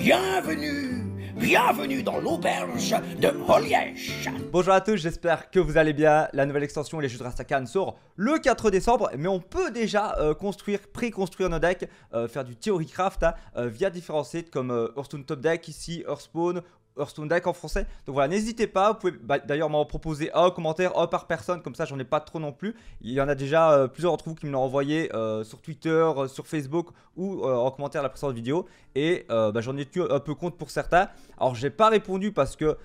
Bienvenue Bienvenue dans l'auberge de Holiège Bonjour à tous, j'espère que vous allez bien. La nouvelle extension Les Jeux de Rastakan sort le 4 décembre, mais on peut déjà euh, construire, pré-construire nos decks, euh, faire du theorycraft hein, euh, via différents sites comme Hearthstone Top Deck, ici Hearthspawn Hearthstone Deck en français. Donc voilà, n'hésitez pas. Vous pouvez bah, d'ailleurs m'en proposer un commentaire, un par personne. Comme ça, j'en ai pas trop non plus. Il y en a déjà euh, plusieurs d'entre vous qui me l'ont envoyé euh, sur Twitter, euh, sur Facebook ou en commentaire la précédente vidéo. Et bah, j'en ai eu un peu compte pour certains. Alors, j'ai pas répondu parce que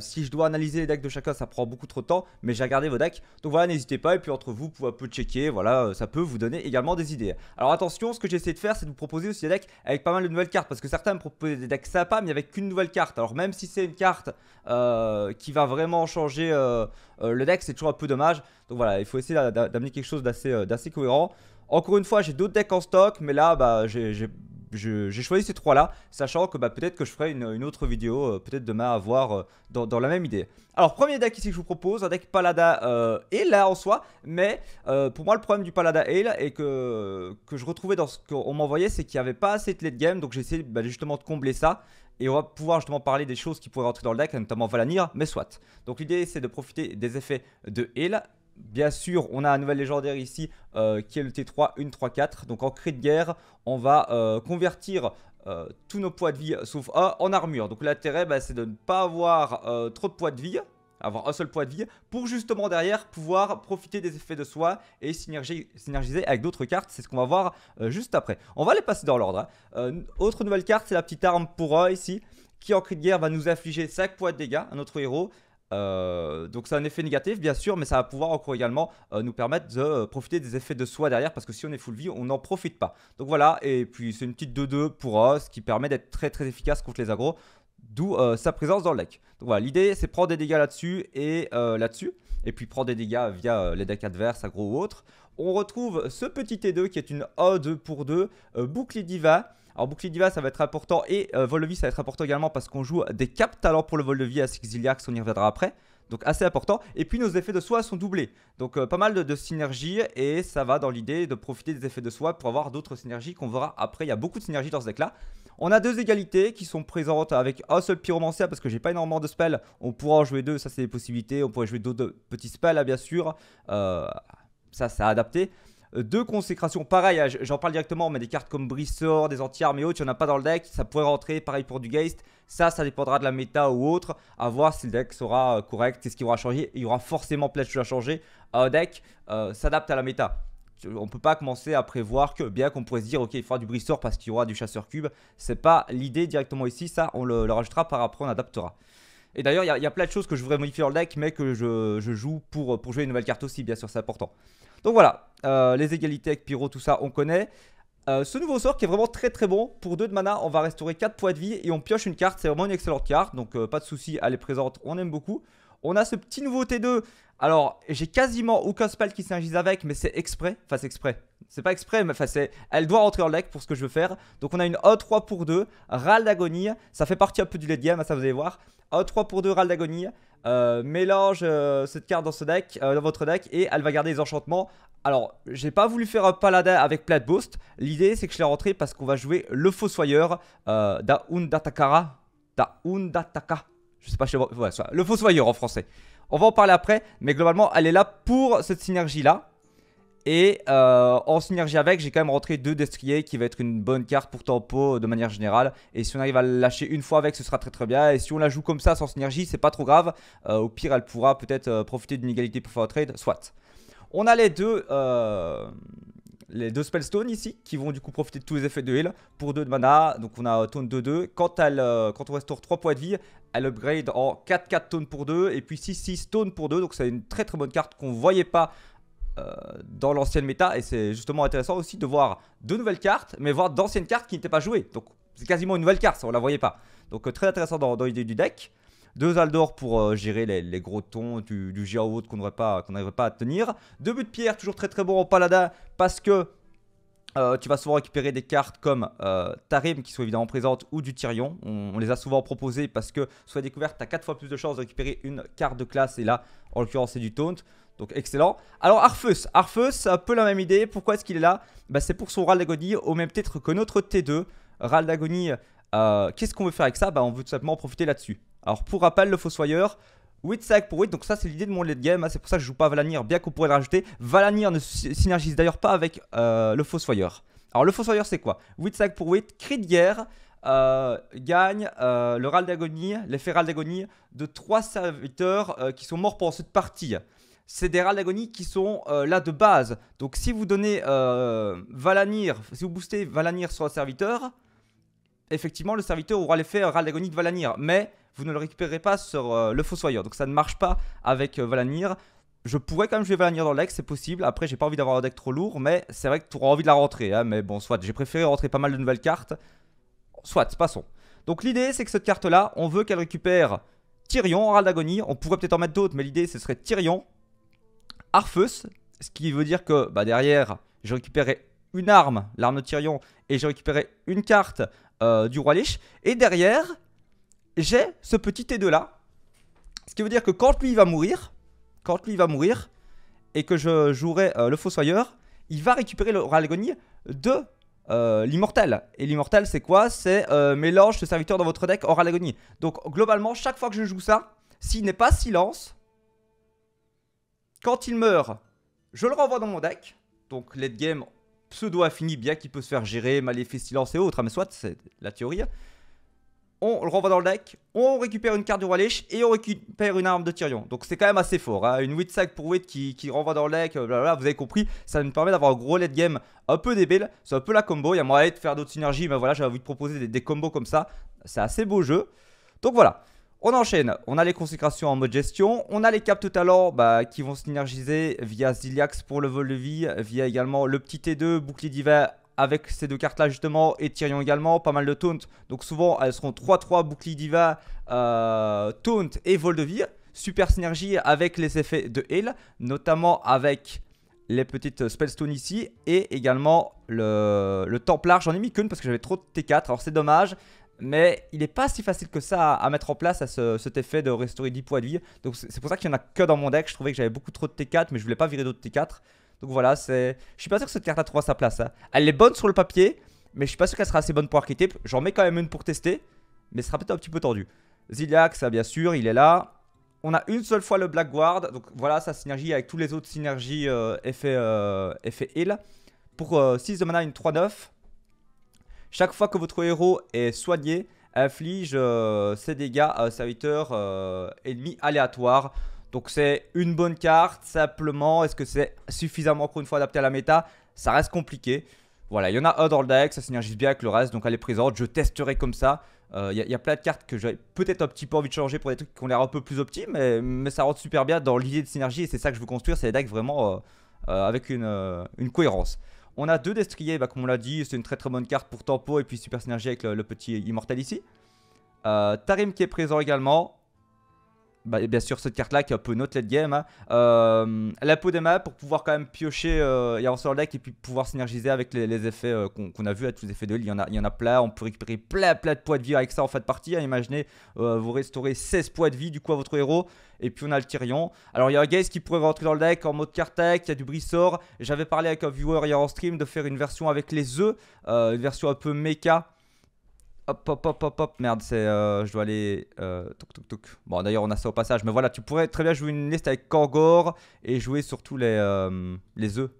si je dois analyser les decks de chacun, ça prend beaucoup trop de temps. Mais j'ai regardé vos decks. Donc voilà, n'hésitez pas. Et puis entre vous, vous pouvez un peu checker. Voilà, ça peut vous donner également des idées. Alors attention, ce que j'essaie de faire, c'est de vous proposer aussi des decks avec pas mal de nouvelles cartes. Parce que certains me proposent des decks sympas, mais avec qu'une nouvelle carte. Alors même même si c'est une carte euh, qui va vraiment changer euh, euh, le deck, c'est toujours un peu dommage. Donc voilà, il faut essayer d'amener quelque chose d'assez cohérent. Encore une fois, j'ai d'autres decks en stock, mais là, bah, j'ai choisi ces trois-là, sachant que bah, peut-être que je ferai une, autre vidéo, peut-être demain, à voir dans, la même idée. Alors, premier deck ici que je vous propose, un deck Palada euh, en soi, mais pour moi, le problème du Palada Hale et que, je retrouvais dans ce qu'on m'envoyait, c'est qu'il n'y avait pas assez de late game, donc j'ai essayé bah, justement de combler ça et on va pouvoir justement parler des choses qui pourraient rentrer dans le deck, notamment Valanir, mais soit. Donc l'idée c'est de profiter des effets de heal. Bien sûr, on a un nouvel légendaire ici euh, qui est le T3 1-3-4. Donc en cri de guerre, on va euh, convertir euh, tous nos poids de vie sauf A en armure. Donc l'intérêt bah, c'est de ne pas avoir trop de poids de vie avoir un seul point de vie pour justement derrière pouvoir profiter des effets de soi et synergie synergiser avec d'autres cartes. C'est ce qu'on va voir euh, juste après. On va les passer dans l'ordre. Hein. Euh, autre nouvelle carte, c'est la petite arme pour ici qui en cri de guerre va nous infliger 5 points de dégâts à notre héros. Euh, donc c'est un effet négatif bien sûr, mais ça va pouvoir encore également nous permettre de profiter des effets de soi derrière, parce que si on est full vie, on n'en profite pas. Donc voilà, et puis c'est une petite 2-2 pour ce qui permet d'être très très efficace contre les agros d'où euh, sa présence dans le deck. Donc voilà, l'idée c'est prendre des dégâts là-dessus et euh, là-dessus, et puis prendre des dégâts via euh, les decks adverses, aggro ou autre. On retrouve ce petit T2 qui est une O2 pour 2, bouclier diva. Alors bouclier diva ça va être important et vol de vie ça va être important également parce qu'on joue des cap talents pour le vol de vie à Sixiliax, on y reviendra après. Donc assez important. Et puis nos effets de soi sont doublés. Donc pas mal de, de synergies et ça va dans l'idée de profiter des effets de soi pour avoir d'autres synergies qu'on verra après. Il y a beaucoup de synergies dans ce deck là. On a deux égalités qui sont présentes avec un seul pyromancia parce que j'ai pas énormément de spells. On pourra en jouer deux, ça c'est des possibilités. On pourrait jouer d'autres euh, petits spells, hein, bien sûr. Euh, ça, ça adapté. Euh, deux consécrations, pareil, hein, j'en parle directement, mais des cartes comme Brissor, des anti-armes et autres, il n'y en a pas dans le deck, ça pourrait rentrer, pareil pour du Geist, ça, ça dépendra de la méta ou autre, à voir si le deck sera correct, c'est ce qui aura changer, il y aura forcément plein de choses à changer, un deck s'adapte à la méta on peut pas commencer à prévoir que, bien qu'on pourrait se dire, ok, il faudra du brise-sort parce qu'il y aura du chasseur cube, c'est pas l'idée directement ici, ça on le, rajoutera par après, on adaptera. Et d'ailleurs, il y, a plein de choses que je voudrais modifier dans le deck, mais que je, joue pour, pour jouer une nouvelle carte aussi, bien sûr, c'est important. Donc voilà, euh, les égalités avec Pyro, tout ça, on connaît. Euh, ce nouveau sort qui est vraiment très très bon, pour 2 de mana, on va restaurer 4 points de vie et on pioche une carte, c'est vraiment une excellente carte, donc euh, pas de souci, elle est présente, on aime beaucoup. On a ce petit nouveau T2. Alors, j'ai quasiment aucun spell qui s'agisse avec, mais c'est exprès. Enfin, c'est exprès. C'est pas exprès, mais enfin, c'est. Elle doit rentrer le deck pour ce que je veux faire. Donc, on a une e O3 pour 2, Ral d'agonie. Ça fait partie un peu du late game, ça vous allez voir. E O3 pour 2, Ral d'agonie. Euh, mélange euh, cette carte dans ce deck, euh, dans votre deck, et elle va garder les enchantements. Alors, j'ai pas voulu faire un paladin avec Plat Boost. L'idée, c'est que je l'ai rentré parce qu'on va jouer le Fossoyeur d'Aundatakara. D'Aundataka. Je sais pas, je... le Fossoyeur en français. On va en parler après, mais globalement, elle est là pour cette synergie-là. Et euh, en synergie avec, j'ai quand même rentré deux destriers qui va être une bonne carte pour tempo euh, de manière générale. Et si on arrive à lâcher une fois avec, ce sera très très bien. Et si on la joue comme ça sans synergie, c'est pas trop grave. Euh, au pire, elle pourra peut-être profiter d'une égalité pour faire un trade, soit. On a les deux les deux Spellstone ici, qui vont du coup profiter de tous les effets de heal pour 2 de mana. Donc on a euh, Tone 2-2. Quand, elle, euh, quand on restaure 3 points de vie, elle upgrade en 4-4 taunt pour 2 et puis 6-6 Stone pour 2. Donc c'est une très très bonne carte qu'on voyait pas euh, dans l'ancienne méta. Et c'est justement intéressant aussi de voir de nouvelles cartes, mais voir d'anciennes cartes qui n'étaient pas jouées. Donc c'est quasiment une nouvelle carte, ça on la voyait pas. Donc très intéressant dans l'idée du deck. Deux Aldor pour euh, gérer les, gros tons du, du qu'on n'arriverait pas, à tenir. Deux buts de pierre, toujours très très bon au Paladin parce que euh, tu vas souvent récupérer des cartes comme euh, Tarim qui sont évidemment présentes ou du Tyrion. On, les a souvent proposées parce que soit découverte, tu as 4 fois plus de chances de récupérer une carte de classe et là, en l'occurrence, c'est du Taunt. Donc excellent. Alors arfeus arfeus un peu la même idée. Pourquoi est-ce qu'il est là bah, C'est pour son Ral d'Agonie au même titre que notre T2. Ral d'Agonie, qu'est-ce qu'on veut faire avec ça bah, On veut tout simplement profiter là-dessus. Alors pour rappel, le Fossoyeur, 8 sacs pour 8, donc ça c'est l'idée de mon late game, hein. c'est pour ça que je joue pas Valanir, bien qu'on pourrait le rajouter. Valanir ne synergise d'ailleurs pas avec euh, le Fossoyeur. Alors le Fossoyeur c'est quoi 8 sacs pour 8, cri de guerre, euh, gagne euh, le râle d'agonie, l'effet ral d'agonie de trois serviteurs qui sont morts pendant cette partie. C'est des râles d'agonie qui sont là de base. Donc si vous donnez Valanir, si vous boostez Valanir sur un serviteur, effectivement le serviteur aura l'effet râle d'agonie de Valanir. Mais vous ne le récupérez pas sur euh, le Fossoyeur. Donc ça ne marche pas avec euh, Valanir. Je pourrais quand même jouer Valanir dans le deck, c'est possible. Après, j'ai pas envie d'avoir un deck trop lourd, mais c'est vrai que tu auras envie de la rentrer. Hein. mais bon, soit j'ai préféré rentrer pas mal de nouvelles cartes. Soit, passons. Donc l'idée, c'est que cette carte-là, on veut qu'elle récupère Tyrion, Ral d'agonie. On pourrait peut-être en mettre d'autres, mais l'idée, ce serait Tyrion, Arfeus, ce qui veut dire que bah, derrière, je récupéré une arme, l'arme de Tyrion, et je récupéré une carte euh, du Roi Lich. Et derrière, j'ai ce petit T2 là. Ce qui veut dire que quand lui il va mourir, quand lui il va mourir, et que je jouerai euh, le Fossoyeur, il va récupérer le de euh, l'immortel. Et l'immortel c'est quoi C'est euh, mélange de serviteur dans votre deck Aural Agony. Donc globalement, chaque fois que je joue ça, s'il n'est pas silence, quand il meurt, je le renvoie dans mon deck. Donc late game pseudo affini bien qu'il peut se faire gérer, maléfice, silence et autres, hein, mais soit, c'est la théorie on le renvoie dans le deck, on récupère une carte du roi et on récupère une arme de Tyrion. Donc c'est quand même assez fort. Hein. Une 8 sac pour 8 qui, qui, renvoie dans le deck, euh, vous avez compris. Ça nous permet d'avoir un gros late game un peu débile. C'est un peu la combo. Il y a moyen de faire d'autres synergies, mais voilà, j'avais envie de proposer des, combos comme ça. C'est assez beau jeu. Donc voilà. On enchaîne, on a les consécrations en mode gestion, on a les à l'heure bah, qui vont synergiser via Ziliax pour le vol de vie, via également le petit T2, bouclier d'hiver avec ces deux cartes là justement et Tyrion également, pas mal de taunt. Donc souvent elles seront 3-3 bouclier diva, euh, taunt et vol de vie. Super synergie avec les effets de heal, notamment avec les petites spellstones ici et également le, templar. J'en ai mis qu'une parce que j'avais trop de T4, alors c'est dommage. Mais il n'est pas si facile que ça à, mettre en place à ce, cet effet de restaurer 10 points de vie. Donc c'est pour ça qu'il n'y en a que dans mon deck. Je trouvais que j'avais beaucoup trop de T4 mais je voulais pas virer d'autres T4. Donc voilà, c'est. Je suis pas sûr que cette carte a trois sa place. Hein. Elle est bonne sur le papier, mais je suis pas sûr qu'elle sera assez bonne pour archétype. J'en mets quand même une pour tester, mais ce sera peut-être un petit peu tendu. Ziliac, ça bien sûr, il est là. On a une seule fois le Blackguard, donc voilà sa synergie avec tous les autres synergies euh, effet, euh, effet heal. Pour 6 euh, de mana, une 3-9. Chaque fois que votre héros est soigné, inflige ses dégâts à un serviteur ennemi aléatoire. Donc c'est une bonne carte, simplement, est-ce que c'est suffisamment encore une fois adapté à la méta Ça reste compliqué. Voilà, il y en a un dans deck, ça synergise bien avec le reste, donc elle est présente, je testerai comme ça. Euh, il y, a plein de cartes que j'avais peut-être un petit peu envie de changer pour des trucs qui ont l'air un peu plus optimes, mais, ça rentre super bien dans l'idée de synergie et c'est ça que je veux construire, c'est des decks vraiment euh, euh, avec une, cohérence. On a deux destriers, bah, comme on l'a dit, c'est une très très bonne carte pour tempo et puis super synergie avec le, le petit immortal ici. Tarim qui est présent également, bah, bien sûr cette carte là qui est un peu notre late game, hein. euh, la peau des maps pour pouvoir quand même piocher euh, et en le deck et puis pouvoir synergiser avec les, effets euh, qu'on a vu à tous les effets de l'île. Il, y en a, y en a plein, on peut récupérer plein plein de poids de vie avec ça en fin de partie. Hein. imaginez, euh, vous restaurez 16 points de vie du coup à votre héros et puis on a le Tyrion. Alors il y a un Gaze qui pourrait rentrer dans le deck en mode carte il y a du Brissor. J'avais parlé avec un viewer hier en stream de faire une version avec les œufs, une version un peu méca. Hop, hop, hop, hop, Merde, c'est, euh, je dois aller. Euh, bon, d'ailleurs, on a ça au passage. Mais voilà, tu pourrais très bien jouer une liste avec Kangor et jouer surtout les, euh, les œufs.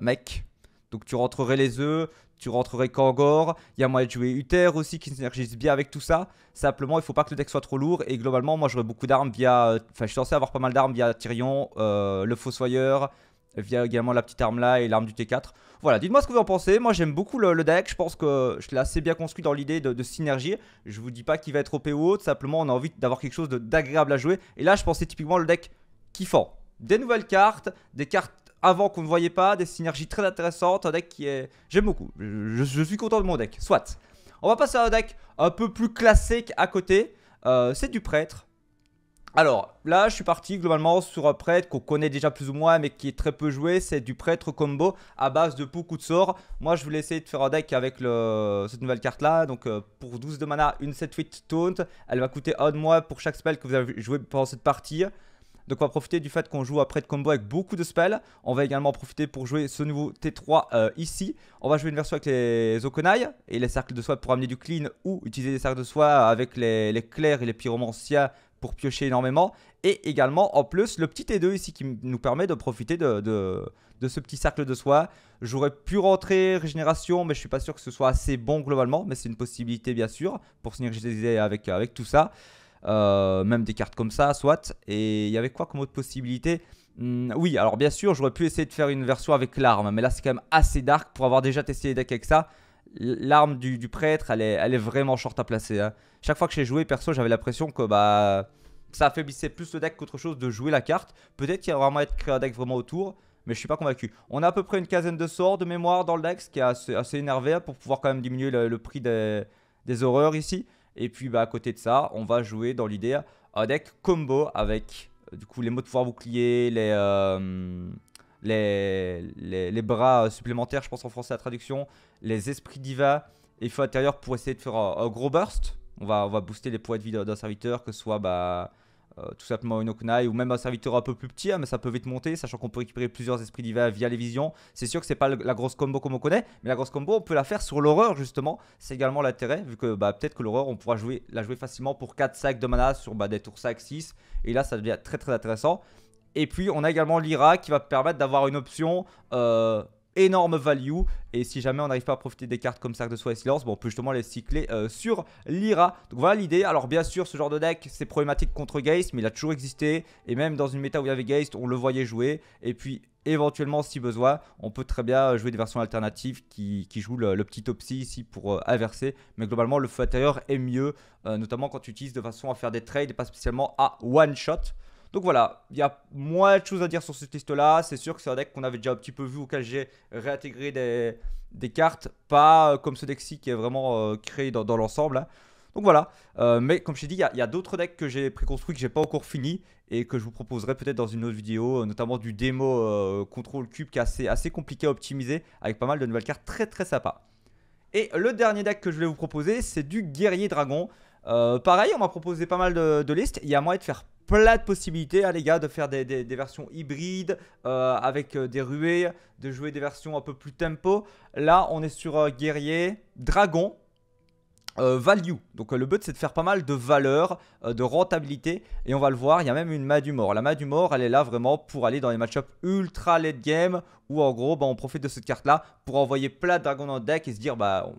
mec. Donc, tu rentrerais les œufs, tu rentrerais Kangor. Il y a moyen de jouer Uther aussi qui synergise bien avec tout ça. Simplement, il faut pas que le deck soit trop lourd. Et globalement, moi, j'aurais beaucoup d'armes via. Enfin, je suis censé avoir pas mal d'armes via Tyrion, le Fossoyeur via également la petite arme là et l'arme du T4. Voilà, dites-moi ce que vous en pensez. Moi, j'aime beaucoup le, deck. Je pense que je l'ai assez bien construit dans l'idée de, synergie. Je vous dis pas qu'il va être OP ou autre. Simplement, on a envie d'avoir quelque chose d'agréable à jouer. Et là, je pensais typiquement le deck kiffant. Des nouvelles cartes, des cartes avant qu'on ne voyait pas, des synergies très intéressantes. Un deck qui est. J'aime beaucoup. Je, suis content de mon deck. Soit. On va passer à un deck un peu plus classique à côté. Euh, c'est du prêtre. Alors là, je suis parti globalement sur un prêtre qu'on connaît déjà plus ou moins, mais qui est très peu joué. C'est du prêtre combo à base de beaucoup de sorts. Moi, je voulais essayer de faire un deck avec cette nouvelle carte là. Donc euh, pour 12 de mana, une 7-8 taunt. Elle va coûter 1 de moins pour chaque spell que vous avez joué pendant cette partie. Donc on va profiter du fait qu'on joue un prêtre combo avec beaucoup de spells. On va également profiter pour jouer ce nouveau T3 euh, ici. On va jouer une version avec les Okonai et les cercles de soie pour amener du clean ou utiliser des cercles de soie avec les, les clairs et les pyromanciens pour piocher énormément. Et également, en plus, le petit T2 ici qui nous permet de profiter de, de, ce petit cercle de soi J'aurais pu rentrer régénération, mais je suis pas sûr que ce soit assez bon globalement. Mais c'est une possibilité, bien sûr, pour synergiser avec, avec tout ça. Euh, même des cartes comme ça, soit. Et il y avait quoi comme autre possibilité hmm, oui, alors bien sûr, j'aurais pu essayer de faire une version avec l'arme, mais là c'est quand même assez dark pour avoir déjà testé les decks avec ça l'arme du, prêtre, elle est, elle vraiment short à placer. Hein. Chaque fois que j'ai joué, perso, j'avais l'impression que bah, ça affaiblissait plus le deck qu'autre chose de jouer la carte. Peut-être qu'il y a vraiment être créé un deck vraiment autour, mais je suis pas convaincu. On a à peu près une quinzaine de sorts de mémoire dans le deck, ce qui est assez, énervé hein, pour pouvoir quand même diminuer le, prix des, horreurs ici. Et puis bah, à côté de ça, on va jouer dans l'idée un deck combo avec euh, du coup les mots de pouvoir bouclier, les... Euh, les, bras euh, supplémentaires, je pense en français la traduction, les esprits divins et faut intérieur pour essayer de faire un, gros burst. On va, booster les poids de vie d'un serviteur, que ce soit bah, euh, tout simplement une Okunai ou même un serviteur un peu plus petit, hein, mais ça peut vite monter, sachant qu'on peut récupérer plusieurs esprits divins via les visions. C'est sûr que c'est pas la grosse combo comme on connaît, mais la grosse combo on peut la faire sur l'horreur justement. C'est également l'intérêt, vu que bah, peut-être que l'horreur on pourra jouer, la jouer facilement pour 4 sacs de mana sur bah, des tours 5, 6, et là ça devient très très intéressant. Et puis on a également l'IRA qui va permettre d'avoir une option euh, énorme value. Et si jamais on n'arrive pas à profiter des cartes comme ça de soi et silence, bon, on peut justement les cycler euh, sur l'IRA. Donc voilà l'idée. Alors bien sûr, ce genre de deck, c'est problématique contre Geist, mais il a toujours existé. Et même dans une méta où il y avait Geist, on le voyait jouer. Et puis éventuellement, si besoin, on peut très bien euh, jouer des versions alternatives qui, jouent le, petit Topsy ici pour inverser. Mais globalement, le feu intérieur est mieux, notamment quand tu utilises de façon à faire des trades et pas spécialement à one shot. Donc voilà, il y a moins de choses à dire sur cette liste-là. C'est sûr que c'est un deck qu'on avait déjà un petit peu vu, auquel j'ai réintégré des, cartes. Pas euh, comme ce deck-ci qui est vraiment euh, créé dans, l'ensemble. Hein. Donc voilà, euh, mais comme je t'ai dit, il y a, d'autres decks que j'ai préconstruits, que j'ai pas encore fini et que je vous proposerai peut-être dans une autre vidéo, notamment du démo contrôle Control Cube qui est assez, assez compliqué à optimiser avec pas mal de nouvelles cartes très très sympas. Et le dernier deck que je vais vous proposer, c'est du Guerrier Dragon. pareil, on m'a proposé pas mal de, de listes. Il y a moyen de faire plein de possibilités, hein, les gars, de faire des, versions hybrides euh, avec euh, des ruées, de jouer des versions un peu plus tempo. Là, on est sur euh, guerrier, dragon, value. Donc le but, c'est de faire pas mal de valeur, de rentabilité. Et on va le voir, il y a même une main du mort. La main du mort, elle est là vraiment pour aller dans les match ultra late game où en gros, bah, on profite de cette carte-là pour envoyer plein de dragons dans le deck et se dire, bah,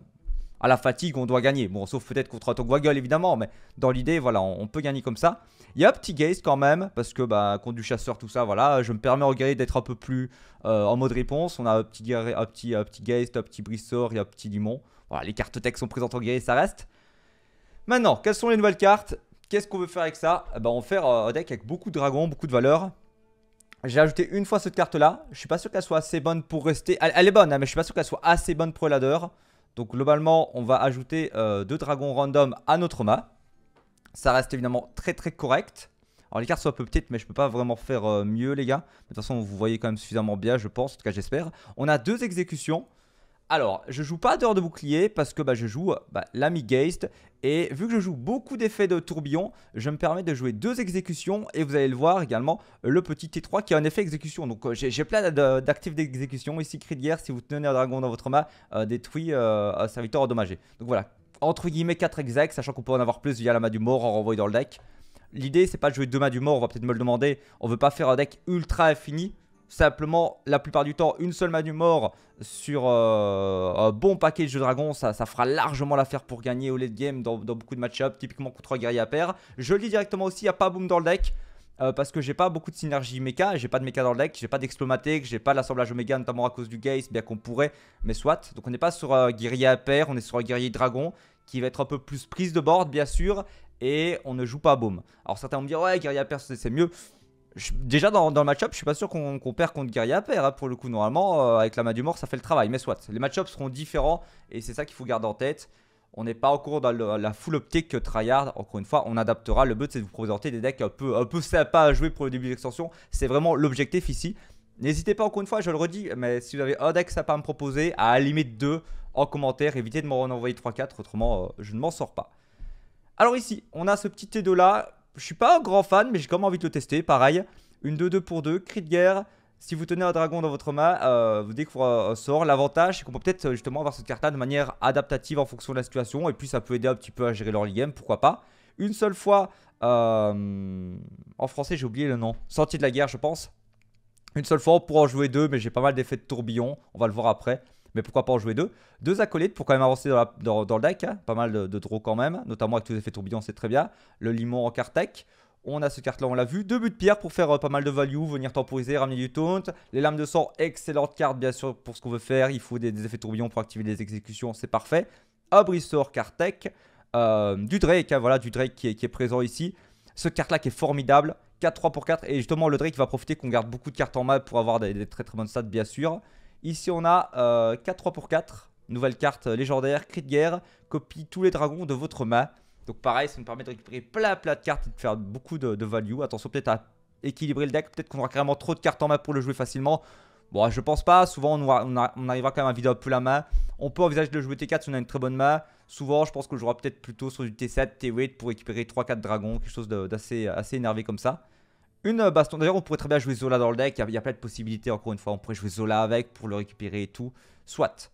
à la fatigue, on doit gagner. Bon, sauf peut-être contre Togwaggle, évidemment, mais dans l'idée, voilà, on, peut gagner comme ça. Il y a un petit gaze quand même, parce que, bah, contre du chasseur, tout ça, voilà, je me permets au guerrier d'être un peu plus euh, en mode réponse. On a un petit, un petit, un petit gaze, un petit y et un petit limon. Voilà, les cartes tech sont présentes en guerrier, ça reste. Maintenant, quelles sont les nouvelles cartes Qu'est-ce qu'on veut faire avec ça eh ben, On va faire euh, un deck avec beaucoup de dragons, beaucoup de valeur. J'ai ajouté une fois cette carte là. Je suis pas sûr qu'elle soit assez bonne pour rester. Elle, est bonne, hein, mais je suis pas sûr qu'elle soit assez bonne pour le ladder. Donc globalement, on va ajouter euh, deux dragons random à notre mât. Ça reste évidemment très très correct. Alors les cartes sont un peu petites, mais je peux pas vraiment faire euh, mieux les gars. De toute façon, vous voyez quand même suffisamment bien, je pense, en tout cas j'espère. On a deux exécutions. Alors, je joue pas dehors de bouclier parce que bah, je joue euh, bah, l'ami Geist. Et vu que je joue beaucoup d'effets de tourbillon, je me permets de jouer deux exécutions. Et vous allez le voir également, le petit T3 qui a un effet exécution. Donc euh, j'ai plein d'actifs d'exécution. Ici, cri si vous tenez un dragon dans votre main, euh, détruit sa un serviteur endommagé. Donc voilà, entre guillemets 4 execs, sachant qu'on peut en avoir plus via la main du mort en renvoyant dans le deck. L'idée, c'est pas de jouer deux mains du mort, on va peut-être me le demander. On veut pas faire un deck ultra infini simplement la plupart du temps une seule main du mort sur euh, un bon paquet de jeux dragons, ça, ça fera largement l'affaire pour gagner au late game dans, beaucoup de match-up, typiquement contre un guerrier à pair. Je le dis directement aussi, il n'y a pas boom dans le deck. Euh, parce que j'ai pas beaucoup de synergie méca, j'ai pas de méca dans le deck, j'ai pas je j'ai pas l'assemblage oméga notamment à cause du gaze, bien qu'on pourrait, mais soit. Donc on n'est pas sur un guerrier à pair, on est sur un guerrier dragon qui va être un peu plus prise de board bien sûr, et on ne joue pas boom. Alors certains vont me dire ouais guerrier à pair c'est mieux, déjà dans, le match-up, je suis pas sûr qu'on perd contre Guerilla hein, pour le coup. Normalement, euh, avec la main du mort, ça fait le travail. Mais soit, les match-ups seront différents et c'est ça qu'il faut garder en tête. On n'est pas encore dans la full optique tryhard. Encore une fois, on adaptera. Le but, c'est de vous présenter des decks un peu, un peu sympas à jouer pour le début de l'extension. C'est vraiment l'objectif ici. N'hésitez pas, encore une fois, je le redis, mais si vous avez un deck sympa à me proposer, à la deux en commentaire, évitez de m'en envoyer 3-4, autrement, euh, je ne m'en sors pas. Alors ici, on a ce petit T2 là, je suis pas un grand fan, mais j'ai quand même envie de le tester. Pareil, une 2-2 pour deux, cri de guerre. Si vous tenez un dragon dans votre main, euh, vous découvrez un sort, l'avantage c'est qu'on peut peut-être euh, justement avoir cette carte-là de manière adaptative en fonction de la situation. Et puis ça peut aider un petit peu à gérer leur game, pourquoi pas. Une seule fois, euh, en français j'ai oublié le nom, sortie de la guerre je pense. Une seule fois, on pourra en jouer deux, mais j'ai pas mal d'effets de tourbillon. On va le voir après mais pourquoi pas en jouer deux. Deux acolytes pour quand même avancer dans, le deck, hein. pas mal de, de draws quand même, notamment avec tous les effets tourbillons, c'est très bien. Le limon en kartek. On a ce carte là, on l'a vu. Deux buts de pierre pour faire euh, pas mal de value, venir temporiser, ramener du taunt. Les lames de sang, excellente carte bien sûr pour ce qu'on veut faire. Il faut des, effets tourbillons pour activer des exécutions, c'est parfait. Abrissor cartec. Euh, du Drake, hein, voilà, du Drake qui est, présent ici. Ce carte-là qui est formidable, 4-3 pour 4, et justement le Drake va profiter qu'on garde beaucoup de cartes en main pour avoir des très très bonnes stats bien sûr. Ici, on a 4-3 euh, pour 4. Nouvelle carte euh, légendaire, cri de guerre. Copie tous les dragons de votre main. Donc pareil, ça nous permet de récupérer plein plein de cartes et de faire beaucoup de, value. Attention peut-être à équilibrer le deck. Peut-être qu'on aura carrément trop de cartes en main pour le jouer facilement. Bon, je pense pas. Souvent, on, arrivera quand même à vider un peu la main. On peut envisager de jouer T4 si on a une très bonne main. Souvent, je pense que je jouera peut-être plutôt sur du T7, T8 pour récupérer 3-4 dragons. Quelque chose d'assez euh, assez énervé comme ça une euh, baston. D'ailleurs, on pourrait très bien jouer Zola dans le deck. Il y, a, plein de possibilités, encore une fois. On pourrait jouer Zola avec pour le récupérer et tout. Soit.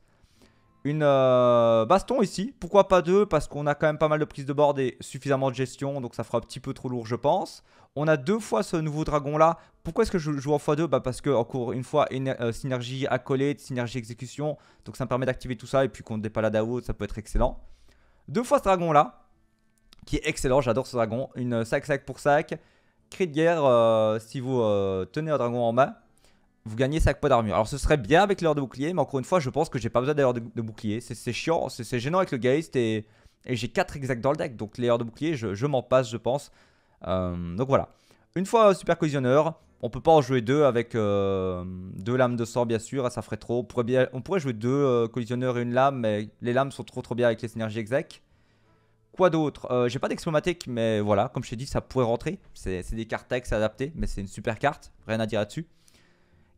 Une euh, baston ici. Pourquoi pas deux Parce qu'on a quand même pas mal de prise de bord et suffisamment de gestion. Donc ça fera un petit peu trop lourd, je pense. On a deux fois ce nouveau dragon-là. Pourquoi est-ce que je joue en fois 2 bah, Parce que, encore une fois, une, euh, synergie accolée, synergie exécution. Donc ça me permet d'activer tout ça. Et puis contre à haut, ça peut être excellent. Deux fois ce dragon-là. Qui est excellent, j'adore ce dragon. Une sac-sac pour sac cri de guerre, euh, si vous euh, tenez un dragon en main, vous gagnez 5 points d'armure. Alors ce serait bien avec l'heure de bouclier, mais encore une fois, je pense que j'ai pas besoin d'heure de, bouclier. C'est chiant, c'est gênant avec le geist et, et j'ai 4 exacts dans le deck. Donc l'heure de bouclier, je, m'en passe, je pense. Euh, donc voilà. Une fois super collisionneur, on peut pas en jouer deux avec deux lames de sang, bien sûr, hein, ça ferait trop. On pourrait, jouer deux collisionneurs et une lame, mais les lames sont trop trop bien avec les synergies execs. Quoi d'autre euh, J'ai pas d'explomatique, mais voilà, comme je t'ai dit, ça pourrait rentrer. C'est des cartes texte adaptées, mais c'est une super carte. Rien à dire là-dessus.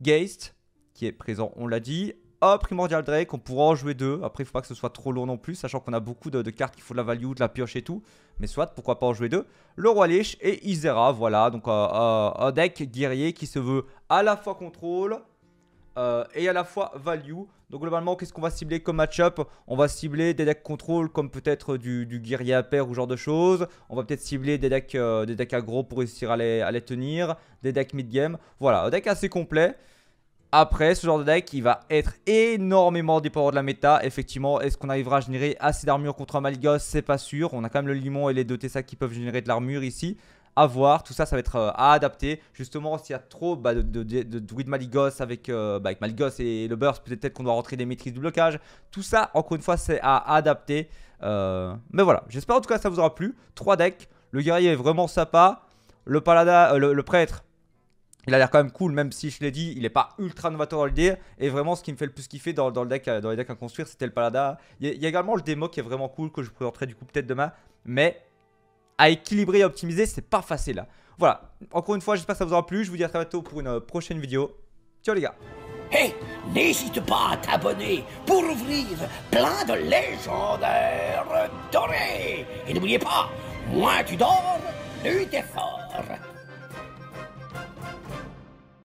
Geist, qui est présent, on l'a dit. Oh, Primordial Drake, on pourra en jouer deux. Après, il faut pas que ce soit trop lourd non plus, sachant qu'on a beaucoup de, cartes qui font de la value, de la pioche et tout. Mais soit, pourquoi pas en jouer deux. Le Roi Lich et Isera, voilà. Donc, un deck guerrier qui se veut à la fois contrôle euh, et à la fois value. Donc globalement, qu'est-ce qu'on va cibler comme match-up On va cibler des decks contrôle comme peut-être euh, du, guerrier à pair ou genre de choses. On va peut-être cibler des decks, euh, des decks aggro pour réussir à les, tenir. Des decks mid-game. Voilà, un deck assez complet. Après, ce genre de deck, il va être énormément dépendant de la méta. Effectivement, est-ce qu'on arrivera à générer assez d'armure contre un Maligos C'est pas sûr. On a quand même le Limon et les deux Tessa qui peuvent générer de l'armure ici à voir. Tout ça, ça va être euh, à adapter. Justement, s'il y a trop bah, de, de, de, Maligos avec, euh, bah, Maligos et le Burst, peut-être qu'on doit rentrer des maîtrises du blocage. Tout ça, encore une fois, c'est à adapter. Euh, mais voilà, j'espère en tout cas que ça vous aura plu. trois decks. Le guerrier est vraiment sympa. Le, palada, le, prêtre, il a l'air quand même cool, même si je l'ai dit, il n'est pas ultra novateur dans le Et vraiment, ce qui me fait le plus kiffer dans, dans le deck, dans les decks à construire, c'était le Palada. Il y, a, également le démo qui est vraiment cool, que je présenterai du coup peut-être demain. Mais à équilibrer et optimiser, c'est pas facile. Hein. Voilà, encore une fois, j'espère que ça vous aura plu. Je vous dis à très bientôt pour une euh, prochaine vidéo. Ciao les gars Hey, n'hésite pas à t'abonner pour ouvrir plein de légendaires dorés Et n'oubliez pas, moins tu dors, plus t'es fort